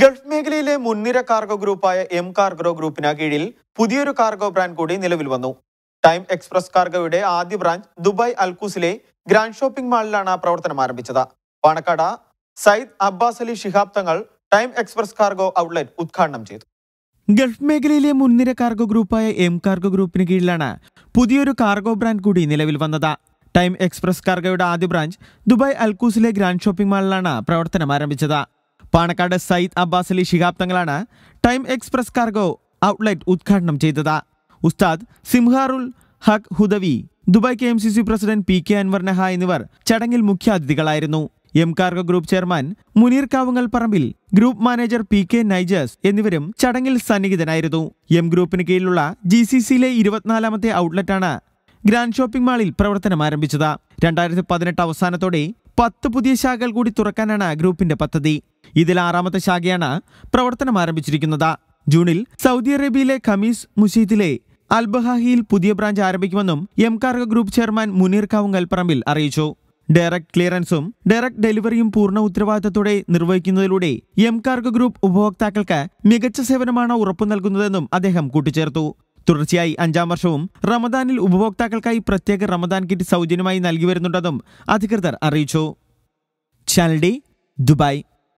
Gulf മേഖലയിലെ മുൻനിര cargo ഗ്രൂപ്പായ M cargo ഗ്രൂപ്പിന് കീഴിൽ പുതിയൊരു കാർഗോ ബ്രാൻഡ് കൂടി നിലവിൽ വന്നു ടൈം എക്സ്പ്രസ് കാർഗോയുടെ ആദ്യ ബ്രാഞ്ച് ദുബായ് അൽക്കൂസിലെ ഗ്രാൻഡ് ഷോപ്പിംഗ് മാളിലാണ് പ്രവർത്തനം ആരംഭിച്ചത് Panakkad Sayyid Abbas Ali Shihab Thangal time express cargo outlet ഉദ്ഘാടനം ചെയ്തു ഗൾഫ് മേഖലയിലെ മുൻനിര കാർഗോ ഗ്രൂപ്പായ എം കാർഗോ ഗ്രൂപ്പിന് കീഴിലാണ് പുതിയൊരു കാർഗോ ബ്രാൻഡ് കൂടി നിലവിൽ വന്നത് ടൈം എക്സ്പ്രസ് കാർഗോയുടെ ആദ്യ ബ്രാഞ്ച് ദുബായ് അൽക്കൂസിലെ ഗ്രാൻഡ് ഷോപ്പിംഗ് മാളിലാണ് പ്രവർത്തനം ആരംഭിച്ചത് പാണക്കാട് സയ്യിദ് അബ്ബാസ് അലി ശിഹാബ് തങ്ങളാണ് ടൈം എക്സ്പ്രസ് കാർഗോ ഔട്ട്ലെറ്റ് ഉദ്ഘാടനം ചെയ്തത് Ustad Simharul Haq Hudawi Dubai K M C C president P K Anwar Neha എന്നിവർ ചടങ്ങിൽ മുഖ്യാതിഥികളായിരുന്നു M cargo group chairman Munir Kavungal Parambil group manager P K നൈജേഴ്സ് എന്നിവരും ചടങ്ങിൽ സന്നിഹിതനായിരുന്നു എം ഗ്രൂപ്പിന് കീഴിലുള്ള ജി സി സിയിലെ ഇരുപത്തിനാലാമത്തെ ഔട്ട്ലെറ്റാണ് ഗ്രാൻഡ് ഷോപ്പിംഗ് മാളിൽ പ്രവർത്തനം ആരംഭിച്ചത് രണ്ടായിരത്തി പതിനെട്ട് അവസാനത്തോടെ പത്ത് പുതിയ ശാഖകൾ കൂടി തുറക്കാനാണ് ഗ്രൂപ്പിന്റെ പദ്ധതി ഇതിൽ ആറാമത്തെ ശാഖയാണ് പ്രവർത്തനം ആരംഭിച്ചിരിക്കുന്നത് ജൂണിൽ സൗദി അറേബ്യയിലെ ഖമീസ് മുഷീദിലെ അൽബഹാഹിയിൽ പുതിയ ബ്രാഞ്ച് ആരംഭിക്കുമെന്നും M cargo group chairman Munir Kavungalparambil അറിയിച്ചു ഡയറക്ട് ക്ലിയറൻസും ഡയറക്ട് ഡെലിവറിയും പൂർണ്ണ ഉത്തരവാദിത്തത്തോടെ നിർവഹിക്കുന്നതിലൂടെ എം കാർഗ ഗ്രൂപ്പ് ഉപഭോക്താക്കൾക്ക് മികച്ച സേവനമാണ് ഉറപ്പു നൽകുന്നതെന്നും അദ്ദേഹം കൂട്ടിച്ചേർത്തു തുടർച്ചയായി അഞ്ചാം വർഷവും റമദാനിൽ ഉപഭോക്താക്കൾക്കായി പ്രത്യേക റമദാൻ കിറ്റ് സൗജന്യമായി നൽകി വരുന്നുണ്ടെന്നും അധികൃതർ അറിയിച്ചു ചാനൽ ഡി ദുബായ്